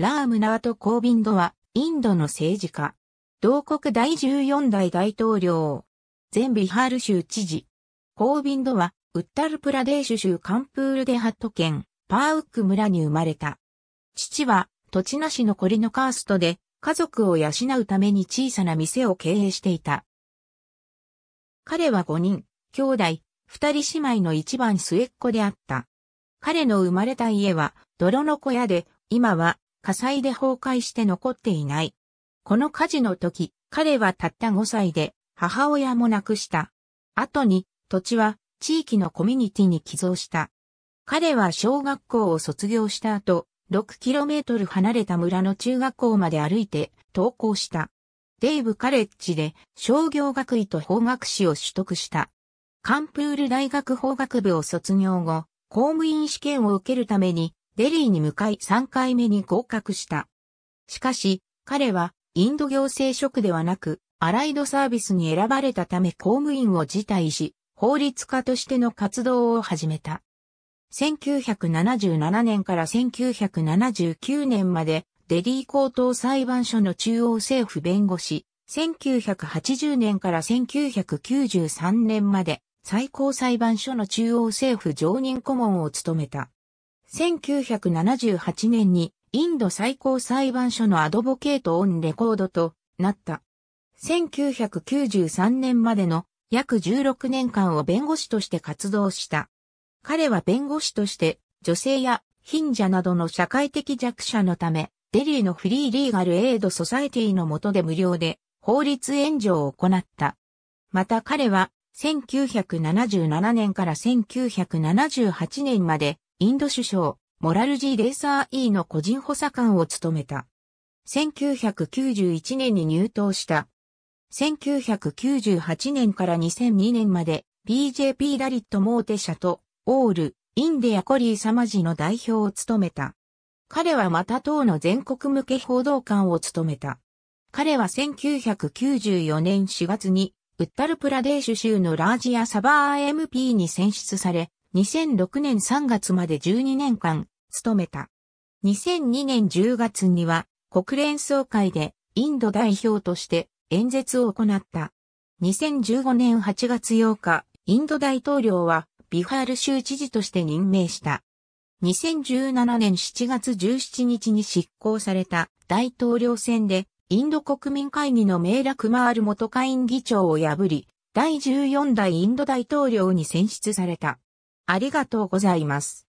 ラームナート・コービンドは、インドの政治家。同国第14代大統領。全ビハール州知事。コービンドは、ウッタルプラデーシュ州カンプールデハット県、パーウック村に生まれた。父は、土地なしのコリノカーストで、家族を養うために小さな店を経営していた。彼は5人、兄弟、2人姉妹の一番末っ子であった。彼の生まれた家は、泥の小屋で、今は火災で崩壊して残っていない。この火事の時、彼はたった5歳で、母親も亡くした。後に、土地は、地域のコミュニティに寄贈した。彼は小学校を卒業した後、6km 離れた村の中学校まで歩いて、登校した。デイブカレッジで商業学位と法学士を取得した。カンプール大学法学部を卒業後、公務員試験を受けるためにデリーに向かい3回目に合格した。しかし、彼はインド行政職ではなく、アライドサービスに選ばれたため公務員を辞退し、法律家としての活動を始めた。1977年から1979年まで、デリー高等裁判所の中央政府弁護士、1980年から1993年まで最高裁判所の中央政府常任顧問を務めた。1978年にインド最高裁判所のアドボケートオンレコードとなった。1993年までの約16年間を弁護士として活動した。彼は弁護士として女性や貧者などの社会的弱者のため、デリーのフリーリーガルエイドソサエティの下で無料で法律援助を行った。また彼は1977年から1978年までインド首相、モラルジー・レーサー・イーの個人補佐官を務めた。1991年に入党した。1998年から2002年まで BJP ダリット・モーテ社とオール・インディア・コリー・サマジの代表を務めた。彼はまた党の全国向け報道官を務めた。彼は1994年4月にウッタルプラデーシュ州のラージア・サバー MP に選出され、2006年3月まで12年間、務めた。2002年10月には、国連総会でインド代表として演説を行った。2015年8月8日、インド大統領はビハール州知事として任命した。2017年7月17日に執行された大統領選でインド国民会議のメーラ・クマール元会員議長を破り、第14代インド大統領に選出された。ありがとうございます。